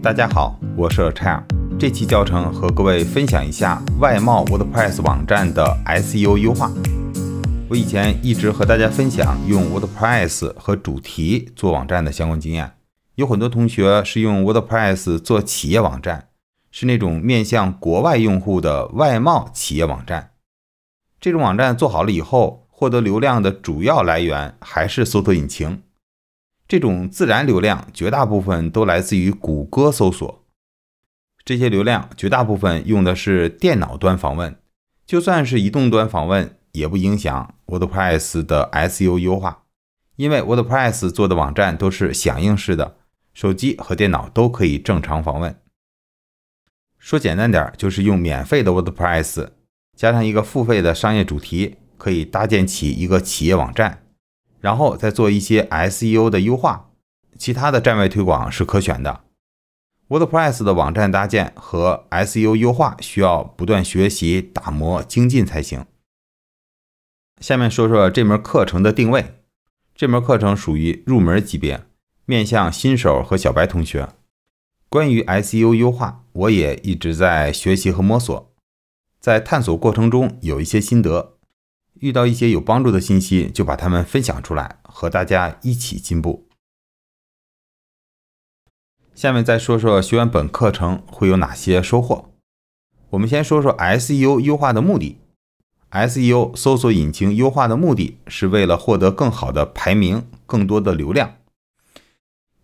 大家好，我是 c h a r 这期教程和各位分享一下外贸 WordPress 网站的 SEO 优化。我以前一直和大家分享用 WordPress 和主题做网站的相关经验。有很多同学是用 WordPress 做企业网站，是那种面向国外用户的外贸企业网站。这种网站做好了以后，获得流量的主要来源还是搜索引擎。这种自然流量绝大部分都来自于谷歌搜索，这些流量绝大部分用的是电脑端访问，就算是移动端访问也不影响 WordPress 的 SEO 优化，因为 WordPress 做的网站都是响应式的，手机和电脑都可以正常访问。说简单点，就是用免费的 WordPress 加上一个付费的商业主题，可以搭建起一个企业网站。然后再做一些 SEO 的优化，其他的站外推广是可选的。WordPress 的网站搭建和 SEO 优化需要不断学习、打磨、精进才行。下面说说这门课程的定位，这门课程属于入门级别，面向新手和小白同学。关于 SEO 优化，我也一直在学习和摸索，在探索过程中有一些心得。遇到一些有帮助的信息，就把它们分享出来，和大家一起进步。下面再说说学完本课程会有哪些收获。我们先说说 SEO 优化的目的。SEO 搜索引擎优化的目的是为了获得更好的排名、更多的流量。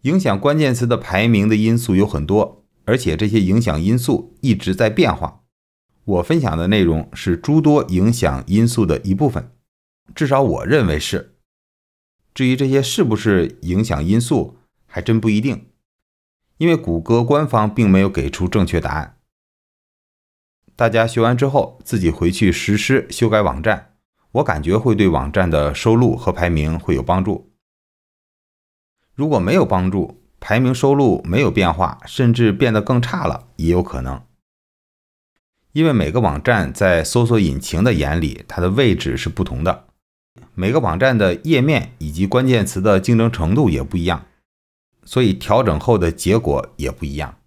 影响关键词的排名的因素有很多，而且这些影响因素一直在变化。我分享的内容是诸多影响因素的一部分，至少我认为是。至于这些是不是影响因素，还真不一定，因为谷歌官方并没有给出正确答案。大家学完之后自己回去实施修改网站，我感觉会对网站的收录和排名会有帮助。如果没有帮助，排名收录没有变化，甚至变得更差了，也有可能。因为每个网站在搜索引擎的眼里，它的位置是不同的，每个网站的页面以及关键词的竞争程度也不一样，所以调整后的结果也不一样。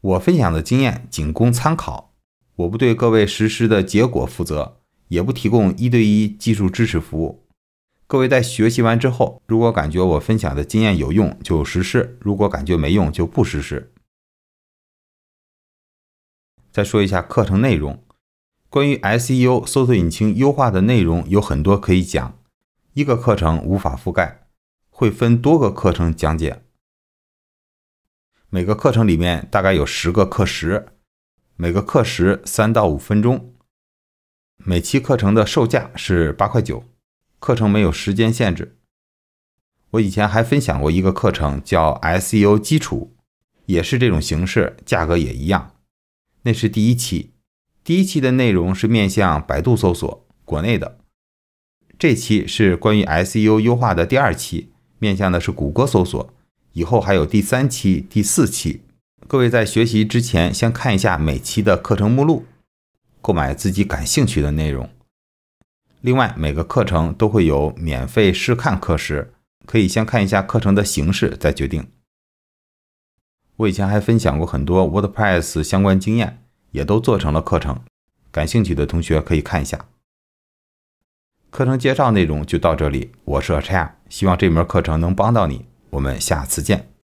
我分享的经验仅供参考，我不对各位实施的结果负责，也不提供一对一技术支持服务。各位在学习完之后，如果感觉我分享的经验有用就实施，如果感觉没用就不实施。再说一下课程内容，关于 SEO 搜索引擎优化的内容有很多可以讲，一个课程无法覆盖，会分多个课程讲解。每个课程里面大概有十个课时，每个课时三到五分钟。每期课程的售价是八块九，课程没有时间限制。我以前还分享过一个课程叫 SEO 基础，也是这种形式，价格也一样。那是第一期，第一期的内容是面向百度搜索国内的，这期是关于 SEO 优化的第二期，面向的是谷歌搜索。以后还有第三期、第四期。各位在学习之前，先看一下每期的课程目录，购买自己感兴趣的内容。另外，每个课程都会有免费试看课时，可以先看一下课程的形式，再决定。我以前还分享过很多 WordPress 相关经验，也都做成了课程，感兴趣的同学可以看一下。课程介绍内容就到这里，我是阿 r 希望这门课程能帮到你，我们下次见。